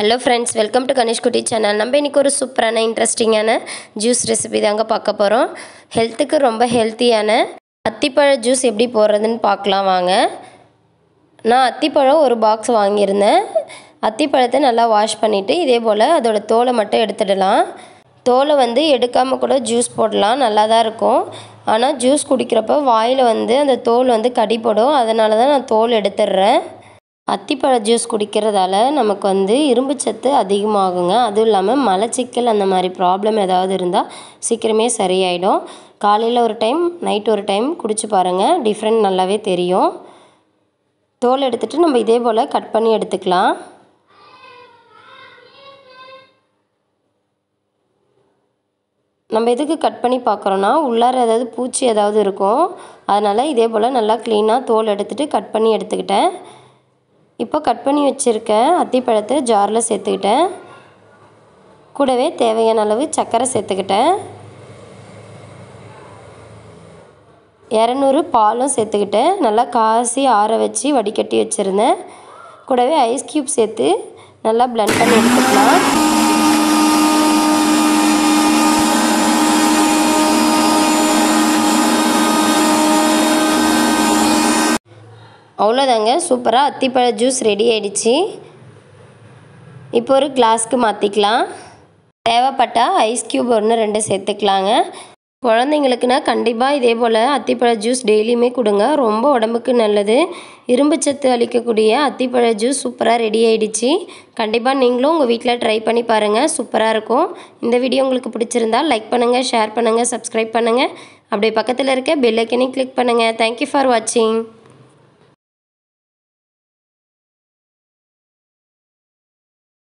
hello friends welcome to Ganesh channel நம்ம இன்றைக்கி ஒரு சூப்பரான இன்ட்ரெஸ்டிங்கான ஜூஸ் ரெசிபி தாங்க பார்க்க போகிறோம் ஹெல்த்துக்கு ரொம்ப ஹெல்த்தியான அத்திப்பழ ஜூஸ் எப்படி போடுறதுன்னு பார்க்கலாம் வாங்க நான் அத்திப்பழம் ஒரு பாக்ஸ் வாங்கியிருந்தேன் அத்திப்பழத்தை நல்லா வாஷ் பண்ணிவிட்டு இதே போல் அதோடய தோலை மட்டும் எடுத்துடலாம் தோலை வந்து எடுக்காமல் கூட ஜூஸ் போடலாம் நல்லா தான் இருக்கும் ஆனால் ஜூஸ் குடிக்கிறப்ப வாயில் வந்து அந்த தோல் வந்து கடிப்படும் அதனால தான் நான் தோல் எடுத்துடுறேன் அத்திப்பழ ஜூஸ் குடிக்கிறதால நமக்கு வந்து இரும்புச்சத்து அதிகமாகுங்க அதுவும் இல்லாமல் மலச்சிக்கல் அந்த மாதிரி ப்ராப்ளம் ஏதாவது இருந்தால் சீக்கிரமே சரியாயிடும் காலையில் ஒரு டைம் நைட் ஒரு டைம் குடித்து பாருங்கள் டிஃப்ரெண்ட் நல்லாவே தெரியும் தோல் எடுத்துகிட்டு நம்ம இதே போல் கட் பண்ணி எடுத்துக்கலாம் நம்ம எதுக்கு கட் பண்ணி பார்க்குறோன்னா உள்ளார ஏதாவது பூச்சி ஏதாவது இருக்கும் அதனால் இதே போல் நல்லா க்ளீனாக தோல் எடுத்துகிட்டு கட் பண்ணி எடுத்துக்கிட்டேன் இப்போ கட் பண்ணி வச்சுருக்க அத்திப்பழத்தை ஜாரில் சேர்த்துக்கிட்டேன் கூடவே தேவையான அளவு சர்க்கரை சேர்த்துக்கிட்டேன் இரநூறு பாலும் சேர்த்துக்கிட்டேன் நல்லா காசி ஆற வச்சு வடிகட்டி வச்சுருந்தேன் கூடவே ஐஸ் க்யூப் சேர்த்து நல்லா ப்ளண்ட் பண்ணி எடுத்துக்கலாம் அவ்வளோதாங்க சூப்பராக அத்திப்பழ ஜூஸ் ரெடி ஆகிடுச்சு இப்போ ஒரு கிளாஸ்க்கு மாற்றிக்கலாம் தேவைப்பட்டால் ஐஸ் க்யூப் ஒன்று ரெண்டு சேர்த்துக்கலாங்க குழந்தைங்களுக்குனா கண்டிப்பாக இதே போல் அத்திப்பழ ஜூஸ் டெய்லியுமே கொடுங்க ரொம்ப உடம்புக்கு நல்லது இரும்புச்சத்து அளிக்கக்கூடிய அத்திப்பழ ஜூஸ் சூப்பராக ரெடி ஆகிடுச்சு கண்டிப்பாக நீங்களும் உங்கள் வீட்டில் ட்ரை பண்ணி பாருங்கள் சூப்பராக இருக்கும் இந்த வீடியோ உங்களுக்கு பிடிச்சிருந்தால் லைக் பண்ணுங்கள் ஷேர் பண்ணுங்கள் சப்ஸ்கிரைப் பண்ணுங்கள் அப்படியே பக்கத்தில் இருக்க பெல்லைக்கனையும் கிளிக் பண்ணுங்கள் தேங்க்யூ ஃபார் வாட்சிங்